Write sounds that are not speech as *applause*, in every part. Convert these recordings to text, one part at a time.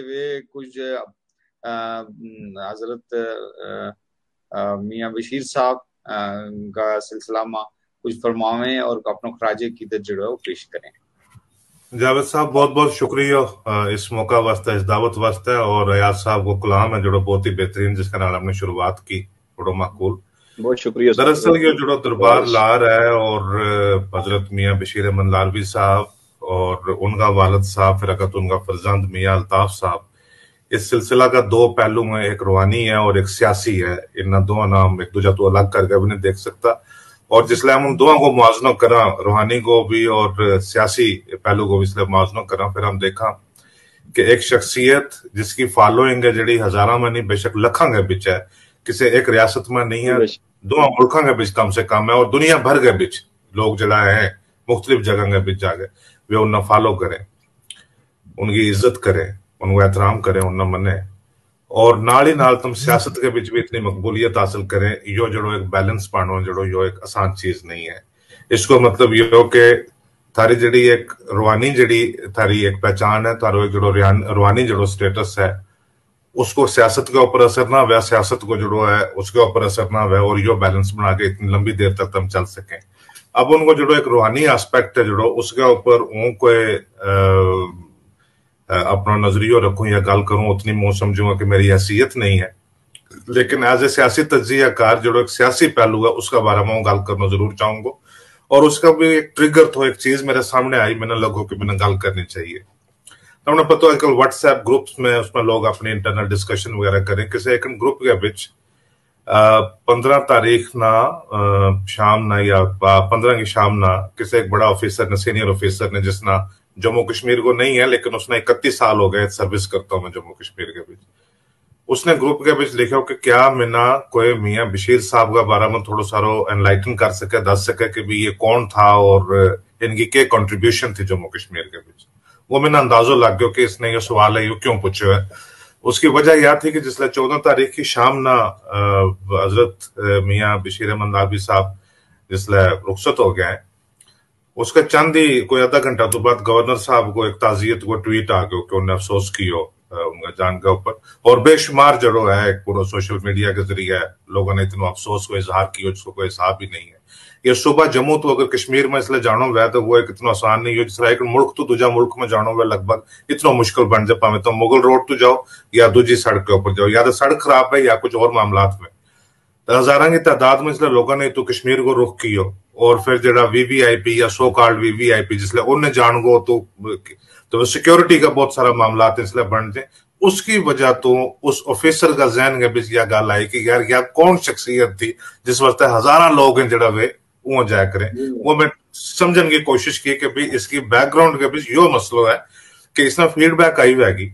हुए कुछ हजरत मियाँ बशीर साहब का सिलसिला कुछ फरमावे और अपना खराज कीदत जो है वो पेश करें जावेद साहब बहुत बहुत शुक्रिया इस मौका वास्ते इस दावत वास्ते और रियाज साहब को कलाम है जो बहुत ही बेहतरीन जिसके नाम हमने शुरुआत की बड़ो माकूल बहुत शुक्रिया दरअसल ये जो दरबार रहा है और हजरत मियाँ बशीर अहमद लालवी साहब और उनका वालद साहब फिरकत तो उनका फर्जंद मियाँ अल्ताफ साहब इस सिलसिला का दो पहलू है एक रूहानी है और एक सियासी है इन दो नाम एक दूजा तो अलग करके भी नहीं देख सकता और जिसलिए हम दो को मुआजन करा रूहानी को भी और सियासी पहलू को भी इसलिए मुआजन करा फिर हम देखा कि एक शख्सियत जिसकी फॉलोइंग है जड़ी हजारा में नहीं बेशक लखा के बिच है किसी एक रियासत में नहीं है दो मुल्कों के बिच कम से कम है और दुनिया भर के बिच लोग जला है मुख्तलिफ जगह के बिच जा गए वे उन फॉलो करें उनकी इज्जत करें उनको एहतराम करें उन मने और नाल ही नाल तुम सियासत के बीच भी इतनी मकबूलियत हासिल करें यो जड़ो एक बैलेंस पानो जड़ो यो एक आसान चीज नहीं है इसको मतलब यो के थारी जड़ी एक रूहानी जड़ी थारी एक पहचान है थारो एक जड़ो रूहानी जड़ो स्टेटस है उसको सियासत के ऊपर असर ना वह सियासत को जड़ो है उसके ऊपर असर ना वह और यो बैलेंस बना के इतनी लंबी देर तक तुम चल सकें अब उनको जो एक रूहानी एस्पेक्ट है जो उसके ऊपर हूँ कोई अपना नजरियो रखू या गल करूं उतनी मुंह समझूंगा कि मेरी हैसियत नहीं है लेकिन एज ए सियासी तजिया कार जो एक सियासी पहलू है उसका बारे में गल करना जरूर चाहूंगा और उसका भी एक ट्रिगर तो एक चीज मेरे सामने आई मैंने लगो कि मैंने गल करनी चाहिए तो हमने पता आजकल व्हाट्सएप ग्रुप्स में उसमें लोग अपने इंटरनल डिस्कशन वगैरह करें किसी एक ग्रुप के बीच पंद्रह तारीख ना शाम ना या पंद्रह की शाम ना किसी एक बड़ा ऑफिसर ने सीनियर ऑफिसर ने जिसना जम्मू कश्मीर को नहीं है लेकिन उसने इकतीस साल हो गए सर्विस करता हूं मैं जम्मू कश्मीर के बीच उसने ग्रुप के बीच लिखा कि क्या मिना कोई मियाँ बशीर साहब का बारे में थोड़ा सारो एनलाइटन कर सके दस सके कि भी ये कौन था और इनकी क्या कंट्रीब्यूशन थी जम्मू कश्मीर के बीच वो मैंने अंदाजो लग गया कि इसने ये सवाल है ये क्यों पूछे है उसकी वजह यह थी कि जिसल चौदह तारीख की शाम ना हजरत मियाँ बशीर अहमद नाबी साहब जिसल रुखसत हो गए उसका चंद ही कोई आधा घंटा तो बाद गवर्नर साहब को एक ताजियत को ट्वीट आ गयो कि उन्हें अफसोस किया उनका जान के ऊपर और बेशुमार जो है पूरा सोशल मीडिया के जरिए लोगों ने इतना अफसोस को इजहार किया जिसको कोई हिसाब ही नहीं है ये सुबह जम्मू तो अगर कश्मीर में इसलिए जानो हुआ तो वो एक इतना आसान नहीं हो जिस तरह एक मुल्क तो दूजा मुल्क में जानो हुआ लगभग इतना मुश्किल बन जा पावे तो मुगल रोड तो जाओ या दूजी सड़क के ऊपर जाओ या तो सड़क खराब है या कुछ और मामला में तो हजारों की तादाद में इसलिए लोगों ने तो कश्मीर को रुख किया और फिर जरा वीवीआईपी या सो कार्ड वीवीआईपी जिसलिए उन्हें जान गो तो तो सिक्योरिटी का बहुत सारा मामला इसलिए बढ़ जाए उसकी वजह तो उस ऑफिसर का जहन के बीच यह गल आई कि यार यार कौन शख्सियत थी जिस वास्ते हजारा लोग हैं जरा वे वो जाया करें हम्म। वो मैं समझने की कोशिश की कि भाई इसकी बैकग्राउंड के बीच यो मसलो है कि इसने फीडबैक आई हुएगी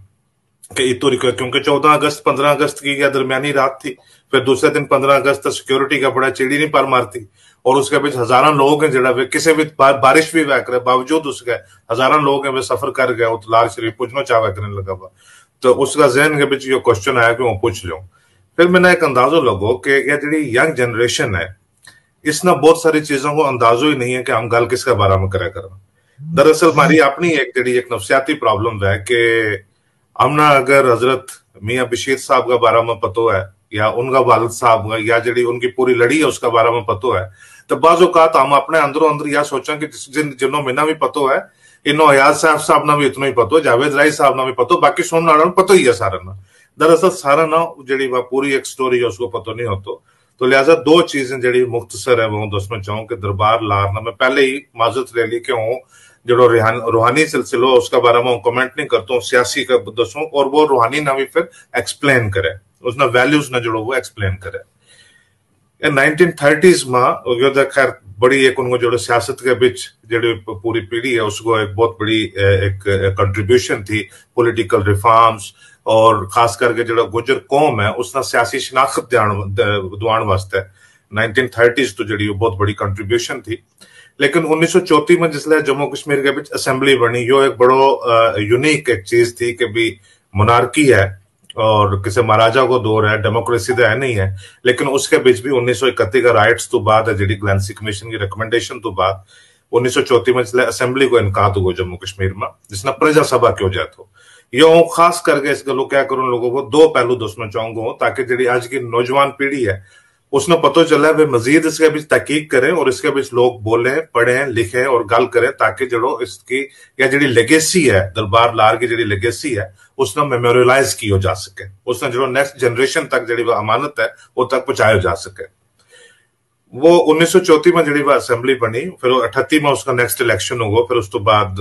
कि इतो क्योंकि चौदह अगस्त पंद्रह अगस्त की या दरमियानी रात थी फिर दूसरे दिन पंद्रह अगस्त सिक्योरिटी का बड़ा चिड़ी नहीं पार मारती और उसके बीच हजारों लोग ਹੈ ਜਿਹੜਾ किसी भी बारिश भी वह करे बावजूद उसके हजारों लोग हैं वे सफर कर गए ਗਏ लाल शरीफ पूछना चाह करने लगा हुआ तो उसका जहन के बीच ये क्वेश्चन आया कि वो पूछ लो फिर मैंने एक अंदाजो लगो कि यह जी यंग जनरेशन है इसने बहुत सारी चीजों को अंदाजो ही नहीं है कि हम गल किसके बारे में करा कर दरअसल हमारी अपनी एक जी एक नफसियाती प्रॉब्लम है कि हमने अगर हजरत मियाँ बशीर साहब का बारे में पतो है या उनका वालद साहब या जी उनकी पूरी लड़ी है उसका बारे में पतो है तो औकात हम अपने अंदरों अंदर यह सोचा कि जिन जिनों मेना भी पतो है इन्हों अयाज साहब साहब ना भी इतना ही पतो जावेद राय साहब ना भी पतो बाकी सुनने वाले पता ही है सारे ना दरअसल सारा ना जी पूरी एक स्टोरी है उसको पता नहीं होता तो लिहाजा दो चीजें जी मुख्तसर है वो दसना चाहूँ कि दरबार लारना मैं पहले ही माजत ले ली कि हूँ जो रूहानी सिलसिलो उसका बारे में कमेंट नहीं करता हूँ सियासी का दसूँ और वो रूहानी ना भी फिर एक्सप्लेन करे उसने वैल्यूज ना जो वो एक्सप्लेन करे नाइनटीन थर्टीज में योद्धा खैर बड़ी एक उनको जो सियासत के बीच जो पूरी पीढ़ी है उसको एक बहुत बड़ी एक कंट्रीब्यूशन थी पॉलिटिकल रिफॉर्म्स और खास करके जो गुजर कौम है उसने सियासी शनाख्त दवाण वास्ते नाइनटीन थर्टीज तो जी बहुत बड़ी कंट्रीब्यूशन थी लेकिन उन्नीस सौ चौथी में जिसले जम्मू कश्मीर के बीच असेंबली बनी यो एक बड़ो यूनिक एक चीज थी कि भी मोनार्की है और किसी महाराजा को दौर है डेमोक्रेसी तो है नहीं है लेकिन उसके बीच भी उन्नीस सौ इकती का राइट तो बाद है जी ग्लैंसी कमीशन की रिकमेंडेशन तो बाद उन्नीस सौ चौथी में चले असेंबली को इनकार तो हुआ जम्मू कश्मीर में जिसने प्रजा सभा क्यों जाए यो हूँ खास करके इस गलो क्या करूं लोगों को दो पहलू दोस्तों चाहूंगा ताकि जी आज की नौजवान पीढ़ी है उसने पता चला है वे मजीद इसके बीच तहकीक करें और इसके बीच लोग बोलें पढ़े लिखे और गल करें ताकि जो इसकी या जी लेगेसी है दरबार लार की जी लेगेसी है उसने मेमोरियलाइज की हो जा सके उसने जो नेक्स्ट जनरेशन तक जी अमानत है वो तक पहुंचाया जा सके वो उन्नीस सौ चौती में जी असेंबली बनी फिर अठती में उसका नेक्स्ट इलेक्शन होगा फिर उस तो बाद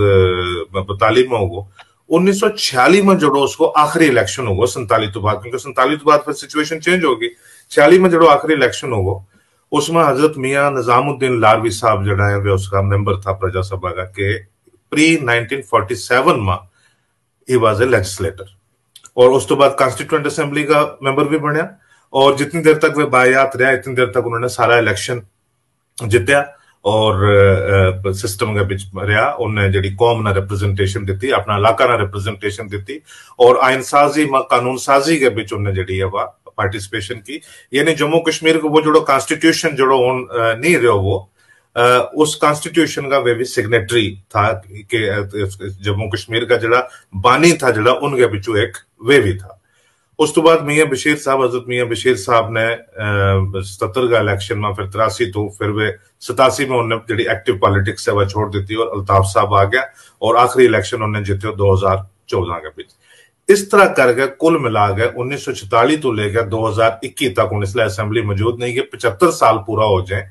बताली में होगा उन्नीस सौ छियाली में जो उसको आखिरी इलेक्शन होगा संताली तो बाद क्योंकि संताली तो बाद फिर सिचुएशन चेंज होगी छियाली में जो आखिरी इलेक्शन हो उसमें हजरत मियाँ निजामुद्दीन लारवी साहब जड़ा है उसका मेंबर था प्रजा सभा का के प्री 1947 में ही वॉज ए लेजिस्लेटर और उस तो बाद कॉन्स्टिट्यूंट असेंबली का मेंबर भी बनया और जितनी देर तक वे बायात रहा इतनी देर तक उन्होंने सारा इलेक्शन जितया और सिस्टम के बिच रहा उन्हें जी कौम ने रिप्रेजेंटेशन दी अपना इलाका ने रिप्रेजेंटेशन दी और आयन साजी कानून साजी के बिच उन्हें जी वा पार्टिसिपेशन की यानी जम्मू कश्मीर को वो जोड़ो कॉन्स्टिट्यूशन जोड़ो नहीं रहो वो उस कॉन्स्टिट्यूशन का वे भी सिग्नेटरी था कि जम्मू कश्मीर का जरा बानी था जरा उनके पिछू एक वे भी था उस तो बाद मियां बशीर साहब हजरत मियां बशीर साहब ने सत्तर का इलेक्शन में फिर तिरासी तो फिर वे सतासी में उन्हें जी एक्टिव पॉलिटिक्स है वह छोड़ दी और अल्ताफ साहब आ गया और आखिरी इलेक्शन उन्हें जीते दो हजार चौदह के पीछे इस तरह करके कुल मिला गया उन्नीस सौ छितालीस तो लेकर दो हजार इक्कीस तक उन्नीस असेंबली मौजूद नहीं है पचहत्तर साल पूरा हो जाए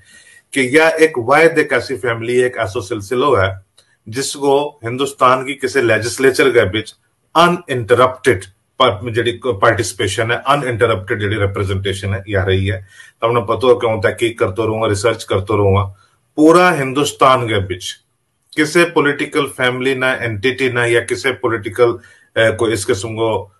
कि यह एक वायद एक ऐसी फैमिली एक ऐसा सिलसिलो है जिसको हिंदुस्तान की किसी लेजिस्लेचर के बीच अन इंटरप्टिड जी पार्टिसिपेशन है अन इंटरप्टिड जी रिप्रेजेंटेशन है यह रही है तो हमने पता क्यों तहकीक करते रहूंगा रिसर्च करते रहूंगा पूरा हिंदुस्तान के बीच किसी पोलिटिकल फैमिली ना एंटिटी ना या किसी पोलिटिकल कोई इस किस्म को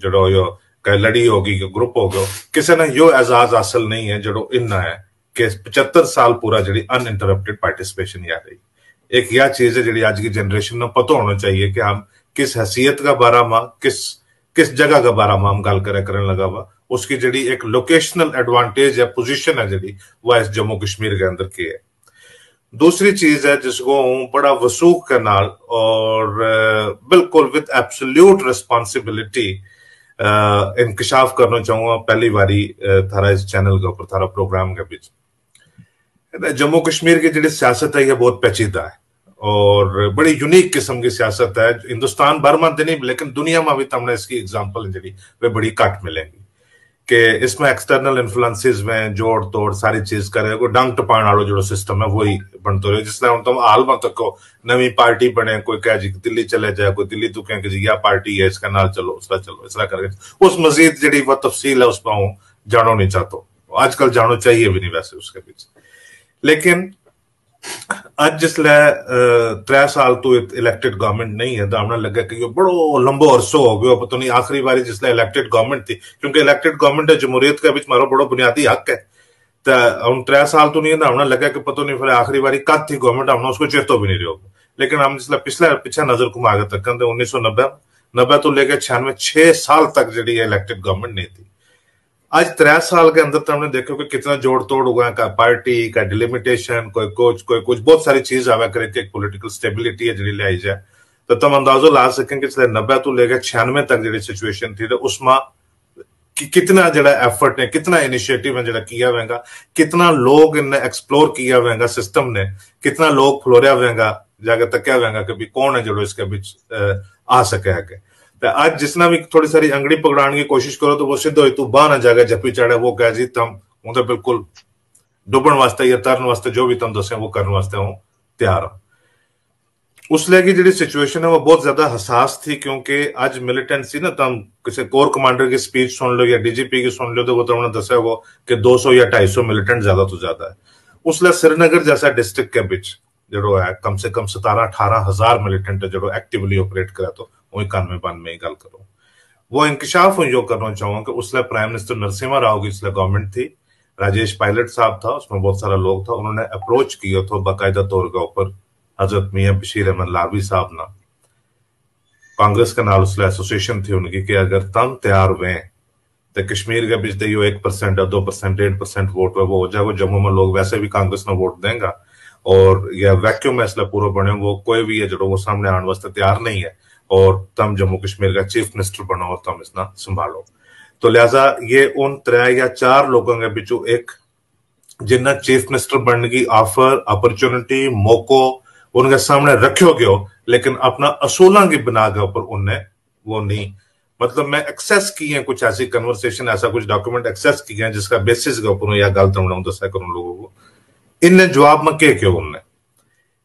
जो यो लड़ी होगी ग्रुप हो गया किसी ने यो एजाज हासिल नहीं है जो इन्ना है कि पचहत्तर साल पूरा जी इंटरप्टिड पार्टिसिपेशन या रही एक यह चीज है जी अज की जनरेशन में पता होना चाहिए कि हम किस हैसियत का बारे में किस किस जगह का बारे में हम गल करे करने लगा हुआ उसकी जड़ी एक लोकेशनल एडवांटेज या पोजीशन है जड़ी वह इस जम्मू कश्मीर के अंदर की है दूसरी चीज है जिसको बड़ा वसूख के नाल और बिल्कुल विद एब्सोल्यूट रिस्पॉन्सिबिलिटी इंकशाफ करना चाहूंगा पहली बारी थारा इस चैनल के ऊपर थारा प्रोग्राम के बीच जम्मू कश्मीर की जी सियासत है यह बहुत पेचीदा है और बड़ी यूनिक किस्म की सियासत है हिंदुस्तान भर में नहीं लेकिन दुनिया में भी तमने इसकी एग्जाम्पल जी वे बड़ी घट मिलेंगी કે એસમે એક્સટરનલ ઇન્ફ્લુએન્સીસ મે જોર તોડ સારી ચીઝ કરે ગો ડંગ ટપાળણોળો જોડો સિસ્ટમ મે વોહી બનતો રે જિસલે હું તમ આલ બનતો કો નવી પાર્ટી બને કોઈ કહે જી કે દિલ્હી ચલે જાય ગો દિલ્હી તુ કે કીયા પાર્ટી હે اسકા ਨਾਲ ચલો ઉસકા ચલો ઇસરા કરકે ઉસ મઝીદ જેડી વો તફસીલ હે ઉસ પાઉ જાણો ની ચાતો આજકલ જાણો ચાહીએ વિની વેસે ઉસકે પીછે લેકિન ਅੱਜ ਜਿਸਲੇ 3 ਸਾਲ ਤੋਂ ਇਲੈਕਟਿਡ ਗਵਰਨਮੈਂਟ नहीं है ਤਾਂ ਲੱਗਾ ਕਿ ਇਹ ਬੜੋ ਲੰਬੋ ਅਰਸੋ ਹੋ ਗਿਆ ਪਤਾ ਨਹੀਂ ਆਖਰੀ ਵਾਰੀ ਜਿਸਲੇ ਇਲੈਕਟਿਡ ਗਵਰਨਮੈਂਟ ਸੀ ਕਿਉਂਕਿ ਇਲੈਕਟਿਡ ਗਵਰਨਮੈਂਟ ਹੈ ਜਮਹੂਰੀਅਤ ਦੇ ਵਿੱਚ ਮਾਰੋ ਬੜੋ ਬੁਨਿਆਦੀ ਹੱਕ तो हम त्रै साल तो नहीं हमने लगा कि पता नहीं फिर आखिरी बारी कद थी गवर्नमेंट हमने उसको चेतो भी नहीं रहो लेकिन हम जिसला पिछला पीछा नजर घुमा के तक उन्नीस सौ नब्बे नब्बे तो लेकर छियानवे छह साल तक जी इलेक्टेड गवर्नमेंट नहीं थी आज त्रै साल के अंदर तो हमने देखो कि कितना जोड़ तोड़ हुआ है का पार्टी का डिलिमिटेशन कोई कुछ कोई कुछ बहुत सारी चीज आवा करे कि पोलिटिकल स्टेबिलिटी है जी लियाई जाए तो तुम अंदाजो ला सकें कि पिछले नब्बे तो लेकर छियानवे तक जी सिचुएशन थी तो उसमें कि कितना जरा एफर्ट ने कितना इनिशिएटिव है जरा किया हुएगा कितना लोग इनने एक्सप्लोर किया हुएगा सिस्टम ने कितना लोग फ्लोरिया हुएगा जाके तक क्या हुएगा कि भी कौन है जो इसके बीच आ सके है आज जिसना भी थोड़ी सारी अंगड़ी पकड़ाने की कोशिश करो तो वो सिद्ध हो तू बह ना जाएगा जपी चढ़े वो कह जी तम हूं तो बिल्कुल डुबण वास्ते या तरन वास्ते जो भी तुम दसे वो करने वास्ते हूं तैयार हूं उस लैके जी सिचुएशन है वो बहुत ज्यादा हसास थी क्योंकि अज मिलीटेंसी ना तुम किसी कोर कमांडर की स्पीच सुन लो या डीजीपी की सुन लो तो वो तुमने दस वो कि 200 या 250 मिलीटेंट ज्यादा तो ज्यादा है उस लै श्रीनगर जैसा डिस्ट्रिक्ट के बिच जो है कम से कम सतारह अठारह हजार मिलीटेंट है जो एक्टिवली ऑपरेट करा तो इक्यानवे बानवे गल करो वो इंकशाफ जो करना चाहूंगा कि उसला प्राइम मिनिस्टर नरसिम्हा राव की इसलिए गवर्नमेंट थी राजेश पायलट साहब था उसमें बहुत सारा लोग था उन्होंने अप्रोच किया था बाकायदा तौर के ऊपर हजरत मियाँ बशीर अहमद लावी साहब ना कांग्रेस के नाल उस एसोसिएशन थी उनकी कि अगर तम तैयार हुए तो कश्मीर के बीच दही एक परसेंट या दो परसेंट डेढ़ परसेंट वोट वो हो जाएगा जम्मू में लोग वैसे भी कांग्रेस ने वोट देंगे और यह वैक्यूम इसलिए पूरा बने वो कोई भी है जो वो सामने आने वास्ते तैयार नहीं है और तम जम्मू कश्मीर का चीफ मिनिस्टर बनो और तम इसना संभालो तो लिहाजा ये उन त्रै या चार लोगों के बिचो एक जिन्ना चीफ मिनिस्टर बनने की ऑफर अपॉर्चुनिटी मौको उनके सामने रखियो गयो लेकिन अपना असूलों की बिना के ऊपर उनने वो नहीं मतलब मैं एक्सेस की है कुछ ऐसी कन्वर्सेशन ऐसा कुछ डॉक्यूमेंट एक्सेस किया है जिसका बेसिस के ऊपर या गलत दसा करूं लोगों को इनने जवाब में क्या क्यों उनने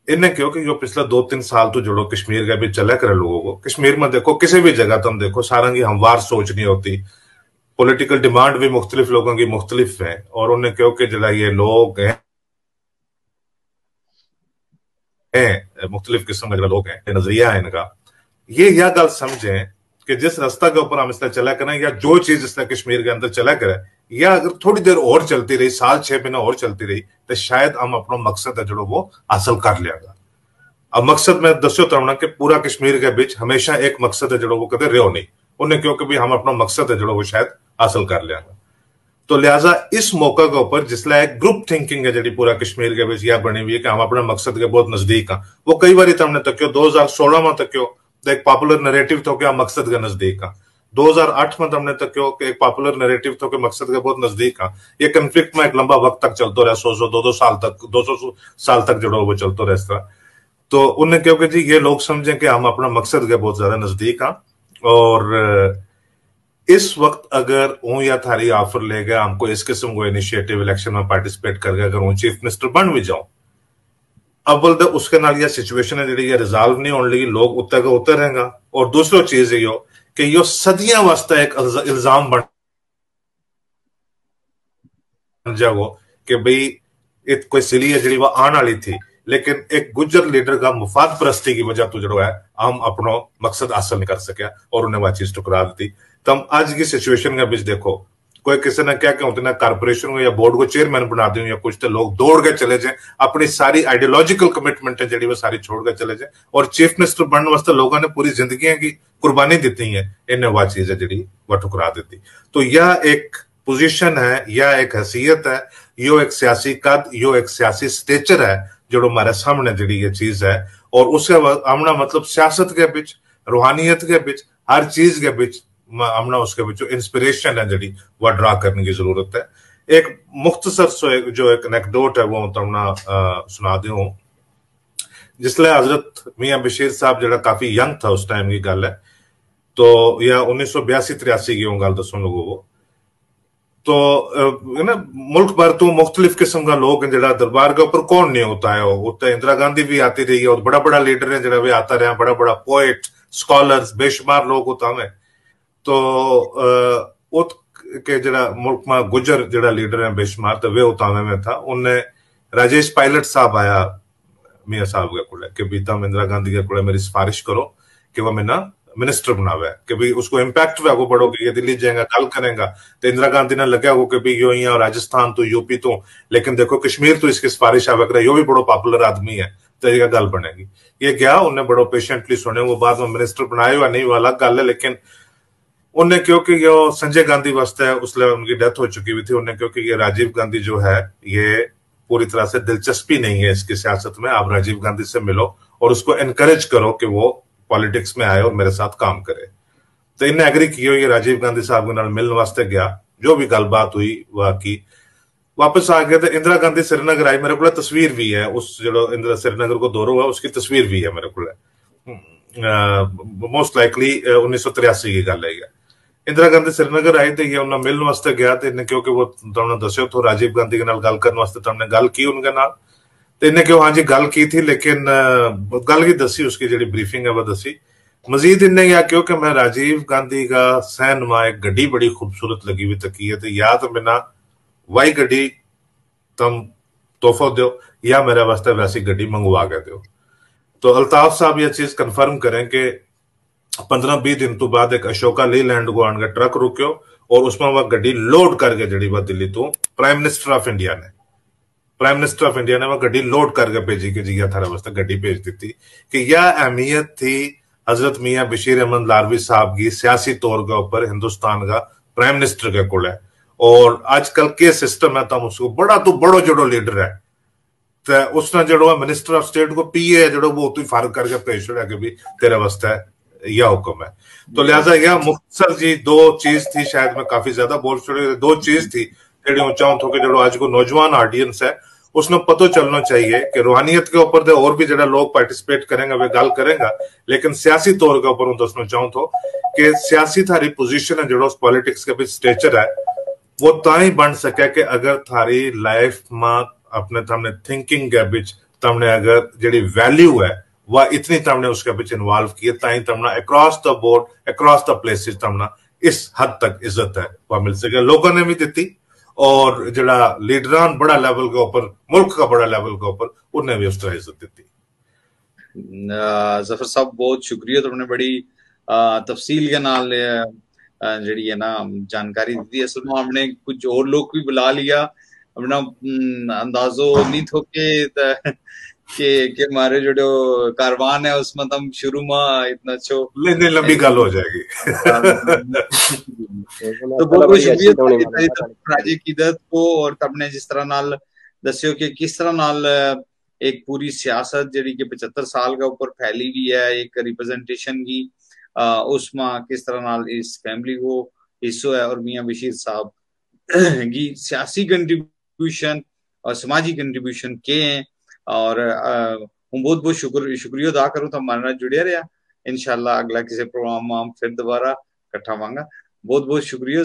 इनने क्यों कि जो पिछला दो तीन साल तो जुड़ो कश्मीर का भी चला करे लोगों को कश्मीर में देखो किसी भी जगह तुम तो देखो सारंगी हमवार नहीं होती पॉलिटिकल डिमांड भी मुख्तलिफ लोगों की मुख्तलिफ है और उन्हें क्यों कि जरा ये लोग हैं हैं मुख्तलिफ किस्म के लोग हैं नजरिया है इनका ये यह गल समझे कि जिस रास्ता के ऊपर हम तरह चला करें या जो चीज तरह कश्मीर के अंदर चला करें या अगर थोड़ी देर और चलती रही साल छह महीना और चलती रही तो शायद हम अपना मकसद है जो वो हासिल कर लियागा अब मकसद मैं दस्यो तरना तो के पूरा कश्मीर के बीच हमेशा एक मकसद है जो वो कदम रहो नहीं उन्हें क्योंकि भी हम अपना मकसद है जो वो शायद हासिल कर लियागा तो लिहाजा इस मौका के ऊपर जिसला एक ग्रुप थिंकिंग है जी पूरा कश्मीर के बीच यह बनी हुई है कि हम अपने मकसद के बहुत नजदीक हाँ वो कई बार तमने तो दो हजार सोलह में तक तो एक पॉपुलर नरेटिव तो क्या मकसद के नजदीक हाँ 2008 में तो हमने तक तो क्यों एक पॉपुलर नैरेटिव तो के मकसद के बहुत नजदीक है ये कंफ्लिक्ट में एक लंबा वक्त तक चलते रहे सौ सौ दो दो साल तक दो सौ साल तक जुड़ो वो चलते रहे इस तरह तो उनने क्यों जी ये लोग समझे कि हम अपना मकसद के बहुत ज्यादा नजदीक हाँ और इस वक्त अगर ऊ या थारी ऑफर ले गया हमको इस किस्म को इनिशिएटिव इलेक्शन में पार्टिसिपेट करके अगर ऊ चीफ मिनिस्टर बन भी जाऊं अव्वल तो उसके नाल यह सिचुएशन है जी रिजॉल्व नहीं होने लगी लोग उतर उतर रहेगा और दूसरा चीज यही हो कि यो सदियां वास्ते एक इल्ज़ाम बन हुओ कि भई एक कोई सिली है जड़ी वह आने वाली थी लेकिन एक गुजर लीडर का मुफाद परस्ती की वजह तो जो है हम अपनो मकसद हासिल नहीं कर सके और उन्हें वह चीज टुकरा दी तो हम आज की सिचुएशन का बीच देखो कोई किसी ने क्या होते ना कारपोरेशन को या बोर्ड को चेयरमैन बना दें या कुछ तो लोग दौड़ के चले जाए अपनी सारी आइडियोलॉजिकल कमिटमेंट है जी वो सारी छोड़ के चले जाए और चीफ मिनिस्टर बनने वास्ते लोगों ने पूरी जिंदगी की कुर्बानी दी है इन्हें वह चीज है जी वह ठुकरा दी तो यह एक पोजिशन है यह एक हैसीयत है यो एक सियासी कद यो एक सियासी स्टेचर है जो हमारे सामने जी ये चीज है और उसके आमना मतलब सियासत के बिच रूहानियत के बिच हर चीज के बिच हमने उसके भी जो इंस्पिरेशन है जी वह ड्रा करने की जरूरत है एक मुख्तसर सो एक जो एक नेकडोट है वो तमना तो सुना दूँ जिसले हजरत मियाँ बशीर साहब जरा काफी यंग था उस टाइम की गल है तो या उन्नीस सौ बयासी त्रियासी की गल दसो लोगों को तो ना मुल्क भर तो मुख्तलिफ किस्म का लोग हैं जरा दरबार के ऊपर कौन नहीं होता है वो तो इंदिरा गांधी भी आती रही है और बड़ा बड़ा लीडर है जरा भी आता रहा बड़ा बड़ा पोएट स्कॉलर बेशुमार लोग होता है तो उत के जरा मुल्क में गुजर जरा लीडर है बेशुमार तो वे उतावे में था उनने राजेश पायलट साहब आया मियाँ साहब के कुले कि बीता इंदिरा गांधी के कुले मेरी सिफारिश करो कि वह मैंने मिनिस्टर बनावे कि भाई उसको इम्पैक्ट भी आगो बढ़ो ये दिल्ली जाएगा गल करेगा तो इंदिरा गांधी ने लगे हो कि भाई यो यहाँ राजस्थान तो यूपी तो लेकिन देखो कश्मीर तो इसकी सिफारिश आवे करा यो भी बड़ो पॉपुलर आदमी है तो ये गल बनेगी ये क्या उन्हें बड़ो पेशेंटली सुने वो बाद में मिनिस्टर बनाए हुआ नहीं वो अलग गल है लेकिन उन्हें क्योंकि ये संजय गांधी वास्ते उस लेवल उनकी डेथ हो चुकी हुई थी उन्हें क्योंकि ये राजीव गांधी जो है ये पूरी तरह से दिलचस्पी नहीं है इसकी सियासत में आप राजीव गांधी से मिलो और उसको एनकरेज करो कि वो पॉलिटिक्स में आए और मेरे साथ काम करे तो इनने एग्री किया ये राजीव गांधी साहब के मिलने वास्ते गया जो भी गलबात हुई वह की वापस आ गया तो इंदिरा गांधी श्रीनगर आई मेरे को तस्वीर भी है उस जो इंदिरा श्रीनगर को दौरा हुआ उसकी तस्वीर भी है मेरे को मोस्ट लाइकली उन्नीस सौ तिरासी की गल है इंदिरा ગાંધી શ્રીનગર આવી હતી એમના મિલ વાસ્તે ગયા હતા એને કહ્યું કે વો તમને દસ્યો તો રાજીવ ગાંધી के नाल गल करने वास्ते तुमने गल की उनके नाल तो इन्हें क्यों हाँ जी गल की थी लेकिन गल की दसी उसकी जी ब्रीफिंग है वह दसी मजीद इनने यह क्यों मैं राजीव गांधी का सहन माँ एक गड्डी बड़ी खूबसूरत लगी हुई तकी है तो या तो बिना वाई गड्डी तुम तोहफा दो या मेरे वास्ते वैसी गड्डी मंगवा के दो तो अल्ताफ साहब यह चीज कंफर्म करें कि पंद्रह बीस दिन तू बाद एक अशोका ले लैंड ਲੀਲੈਂਡ ਗਵਾਂਗਾ ट्रक रुको और उसमें वह गड्डी लोड करके जड़ी वह दिल्ली तू प्राइम मिनिस्टर ऑफ इंडिया ने प्राइम मिनिस्टर ऑफ इंडिया ने वह गड्डी लोड करके भेजी कि जिया थारा बजे गड्डी भेज दी थी कि यह अहमियत थी हजरत मियाँ बशीर अहमद लारवी साहब की सियासी तौर के ऊपर हिंदुस्तान का प्राइम मिनिस्टर के कुल है और आजकल के सिस्टम है तम तो उसको बड़ा तो बड़ो जड़ो लीडर है तो उसने जड़ो मिनिस्टर ऑफ स्टेट को पीए है जड़ो वो तू तो फर्क करके भेज छोड़ा कि भी तेरे वास्ते यह हुक्म है तो हम्म। लिहाजा यह मुख्तर जी दो चीज थी शायद मैं काफी ज्यादा बोल छोड़ी दो चीज थी जी ऊंचा थो कि जो अज को नौजवान ऑडियंस है उसनों पतो चलना चाहिए कि रूहानियत के ऊपर और भी जो लोग पार्टिसिपेट करेंगे वे गल करेंगे लेकिन सियासी तौर के ऊपर दसना चाहूं तो कि सियासी थारी पोजीशन है जो पॉलिटिक्स के भी स्टेचर है वो ता ही बन सके कि अगर थारी लाइफ में अपने थमने थिंकिंग के बीच तमने अगर जी वैल्यू है वह इतनी तमने उसके बिच इन्वॉल्व किए ताई तमना across the board across the places तमना इस हद तक इज्जत है वह मिल सके लोगों ने भी दी और जरा लीडरान बड़ा लेवल के ऊपर मुल्क का बड़ा लेवल के ऊपर उन्हें भी उस तरह इज्जत दी जफर साहब बहुत शुक्रिया तुमने बड़ी तफसील के नाल जड़ी है ना जानकारी दी असल में हमने कुछ और लोग भी बुला लिया अपना अंदाजो नहीं थो के कि कि हमारे जो जो कारवान है उसमें तम शुरू में इतना अच्छो लेने लंबी तो गल हो जाएगी *laughs* तो बहुत मतलब बहुत शुक्रिया तो राजी की दत को और तुमने जिस तरह नाल दस्यो कि किस तरह नाल एक पूरी सियासत जड़ी के 75 साल का ऊपर फैली हुई है एक रिप्रेजेंटेशन की उसमें किस तरह नाल इस फैमिली को हिस्सो है और मियां बशीर साहब की सियासी कंट्रीब्यूशन और सामाजिक कंट्रीब्यूशन के हैं और हूँ बहुत बहुत शुक्र शुक्रिया अदा करूँ तो हमारे नाल जुड़िया रहा इनशाला अगला किसी प्रोग्राम फिर दोबारा इकट्ठा वागा बहुत बहुत शुक्रिया